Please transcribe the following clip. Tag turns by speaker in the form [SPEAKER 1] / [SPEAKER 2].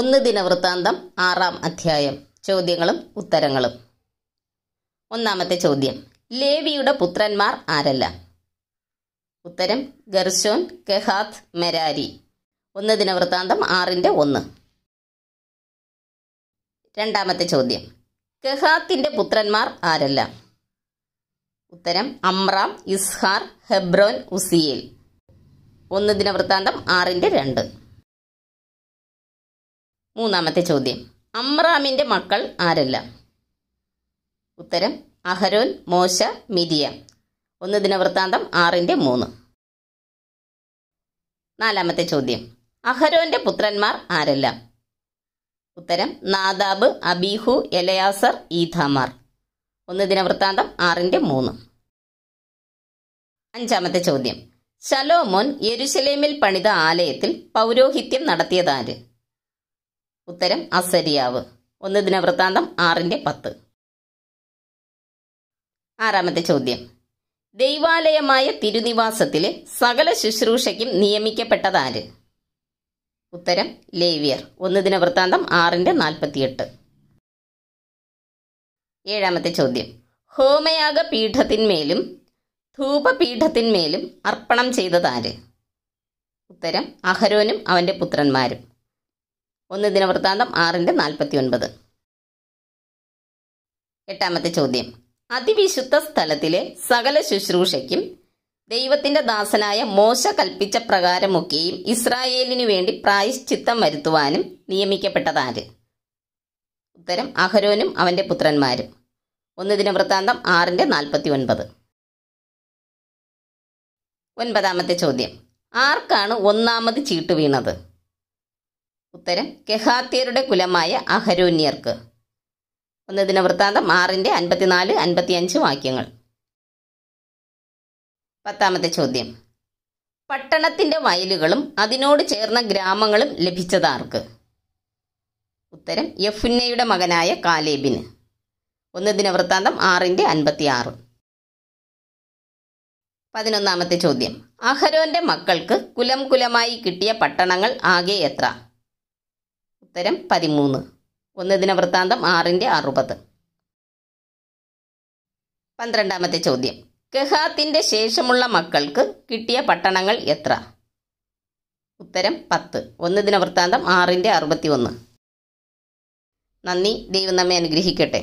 [SPEAKER 1] ഒന്ന് ദിനവൃത്താന്തം ആറാം അധ്യായം ചോദ്യങ്ങളും ഉത്തരങ്ങളും ഒന്നാമത്തെ ചോദ്യം ലേവിയുടെ പുത്രന്മാർ ആരെല്ലാം ഉത്തരം ഗർഷോൻ കെഹാത്ത് മെരാരി ഒന്ന് ദിനവൃത്താന്തം ആറിന്റെ ഒന്ന് രണ്ടാമത്തെ ചോദ്യം കെഹാത്തിന്റെ പുത്രന്മാർ ആരെല്ലാം ഉത്തരം അമ്രാം ഇസ്ഹാർ ഹെബ്രോൻ ഉസിയേൽ ഒന്ന് ദിനവൃത്താന്തം ആറിന്റെ രണ്ട് മൂന്നാമത്തെ ചോദ്യം അമ്രാമിന്റെ മക്കൾ ആരെല്ലാം ഉത്തരം അഹരോൻ മോശ മിരിയ ഒന്ന് ദിനവൃത്താന്തം ആറിന്റെ മൂന്ന് നാലാമത്തെ ചോദ്യം അഹരോന്റെ പുത്രന്മാർ ആരെല്ലാം ഉത്തരം നാദാബ് അബീഹു എലയാസർ ഈഥാമാർ ഒന്ന് ദിനവൃത്താന്തം ആറിന്റെ മൂന്ന് അഞ്ചാമത്തെ ചോദ്യം ശലോമോൻ യെരുശലേമിൽ പണിത ആലയത്തിൽ പൗരോഹിത്യം നടത്തിയതാര് ഉത്തരം അസരിയാവ് ഒന്ന് വൃത്താന്തം ആറിന്റെ പത്ത് ആറാമത്തെ ചോദ്യം ദൈവാലയമായ തിരുനിവാസത്തിലെ സകല ശുശ്രൂഷയ്ക്കും നിയമിക്കപ്പെട്ടതാര് ഉത്തരം ലേവിയർ ഒന്ന് വൃത്താന്തം ആറിന്റെ നാൽപ്പത്തിയെട്ട് ഏഴാമത്തെ ചോദ്യം ഹോമയാഗ പീഠത്തിന്മേലും ധൂപപീഠത്തിന്മേലും അർപ്പണം ചെയ്തതാര് ഉത്തരം അഹരോനും അവന്റെ പുത്രന്മാരും ഒന്ന് വൃത്താന്തം ആറിന്റെ നാൽപ്പത്തി ഒൻപത് എട്ടാമത്തെ ചോദ്യം അതിവിശുദ്ധ സ്ഥലത്തിലെ സകല ശുശ്രൂഷയ്ക്കും ദൈവത്തിന്റെ ദാസനായ മോശ കൽപ്പിച്ച പ്രകാരമൊക്കെയും ഇസ്രായേലിനു വേണ്ടി പ്രായശ്ചിത്തം വരുത്തുവാനും നിയമിക്കപ്പെട്ടതാര് ഉത്തരം അഹരോനും അവന്റെ പുത്രന്മാരും ഒന്ന് വൃത്താന്തം ആറിന്റെ നാൽപ്പത്തി ഒൻപത് ഒൻപതാമത്തെ ചോദ്യം ആർക്കാണ് ഒന്നാമത് ചീട്ട് വീണത് ഉത്തരം കെഹാത്യരുടെ കുലമായ അഹരൂന്യർക്ക് ഒന്ന് ദിന വൃത്താന്തം ആറിൻ്റെ അൻപത്തിനാല് അൻപത്തിയഞ്ച് വാക്യങ്ങൾ പത്താമത്തെ ചോദ്യം പട്ടണത്തിൻ്റെ വയലുകളും അതിനോട് ചേർന്ന ഗ്രാമങ്ങളും ലഭിച്ചതാർക്ക് ഉത്തരം യഫുന്നയുടെ മകനായ കാലേബിന് ഒന്ന് ദിന വൃത്താന്തം ആറിൻ്റെ ആറ് പതിനൊന്നാമത്തെ ചോദ്യം അഹരോന്റെ മക്കൾക്ക് കുലം കുലമായി കിട്ടിയ പട്ടണങ്ങൾ ആകെ എത്ര ഉത്തരം പതിമൂന്ന് ഒന്ന് ദിന വൃത്താന്തം ആറിന്റെ അറുപത് പന്ത്രണ്ടാമത്തെ ചോദ്യം ഗഹാത്തിന്റെ ശേഷമുള്ള മക്കൾക്ക് കിട്ടിയ പട്ടണങ്ങൾ എത്ര ഉത്തരം പത്ത് ഒന്ന് ദിന വൃത്താന്തം ആറിന്റെ അറുപത്തി ഒന്ന് നന്ദി ദൈവം നമ്മെ അനുഗ്രഹിക്കട്ടെ